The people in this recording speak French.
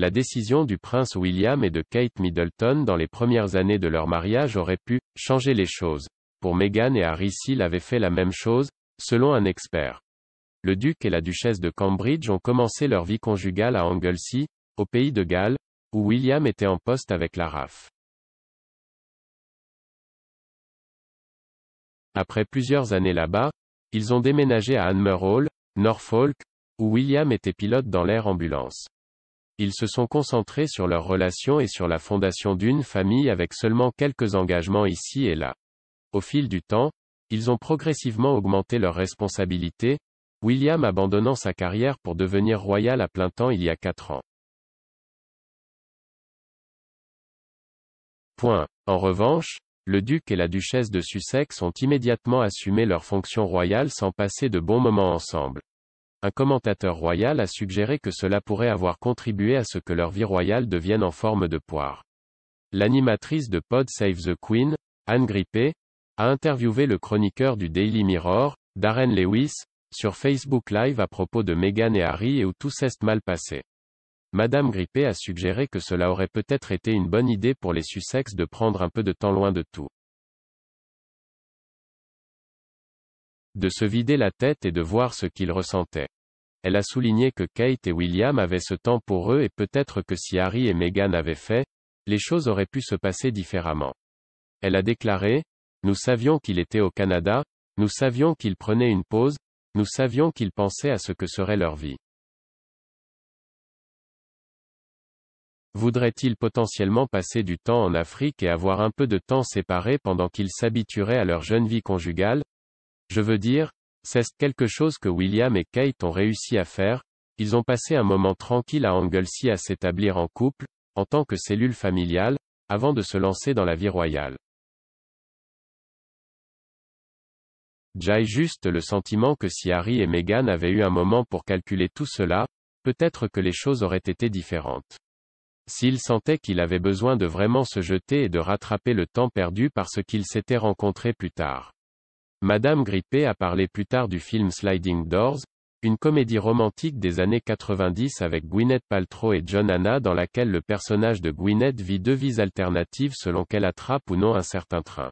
La décision du prince William et de Kate Middleton dans les premières années de leur mariage aurait pu changer les choses. Pour Meghan et Harry s'il avait fait la même chose, selon un expert. Le duc et la duchesse de Cambridge ont commencé leur vie conjugale à Anglesey, au pays de Galles, où William était en poste avec la RAF. Après plusieurs années là-bas, ils ont déménagé à Hall, Norfolk, où William était pilote dans l'air ambulance ils se sont concentrés sur leurs relations et sur la fondation d'une famille avec seulement quelques engagements ici et là. Au fil du temps, ils ont progressivement augmenté leurs responsabilités, William abandonnant sa carrière pour devenir royal à plein temps il y a quatre ans. Point. En revanche, le duc et la duchesse de Sussex ont immédiatement assumé leurs fonctions royales sans passer de bons moments ensemble. Un commentateur royal a suggéré que cela pourrait avoir contribué à ce que leur vie royale devienne en forme de poire. L'animatrice de Pod Save the Queen, Anne Grippé, a interviewé le chroniqueur du Daily Mirror, Darren Lewis, sur Facebook Live à propos de Meghan et Harry et où tout s'est mal passé. Madame Grippé a suggéré que cela aurait peut-être été une bonne idée pour les Sussex de prendre un peu de temps loin de tout. de se vider la tête et de voir ce qu'ils ressentaient. Elle a souligné que Kate et William avaient ce temps pour eux et peut-être que si Harry et Meghan avaient fait, les choses auraient pu se passer différemment. Elle a déclaré, Nous savions qu'il était au Canada, nous savions qu'il prenait une pause, nous savions qu'ils pensaient à ce que serait leur vie. Voudrait-il potentiellement passer du temps en Afrique et avoir un peu de temps séparé pendant qu'ils s'habitueraient à leur jeune vie conjugale je veux dire, c'est quelque chose que William et Kate ont réussi à faire, ils ont passé un moment tranquille à Anglesey à s'établir en couple, en tant que cellule familiale, avant de se lancer dans la vie royale. J'ai juste le sentiment que si Harry et Meghan avaient eu un moment pour calculer tout cela, peut-être que les choses auraient été différentes. S'ils sentaient qu'il avait besoin de vraiment se jeter et de rattraper le temps perdu parce qu'ils s'étaient rencontrés plus tard. Madame Grippet a parlé plus tard du film Sliding Doors, une comédie romantique des années 90 avec Gwyneth Paltrow et John Anna, dans laquelle le personnage de Gwyneth vit deux vies alternatives selon qu'elle attrape ou non un certain train.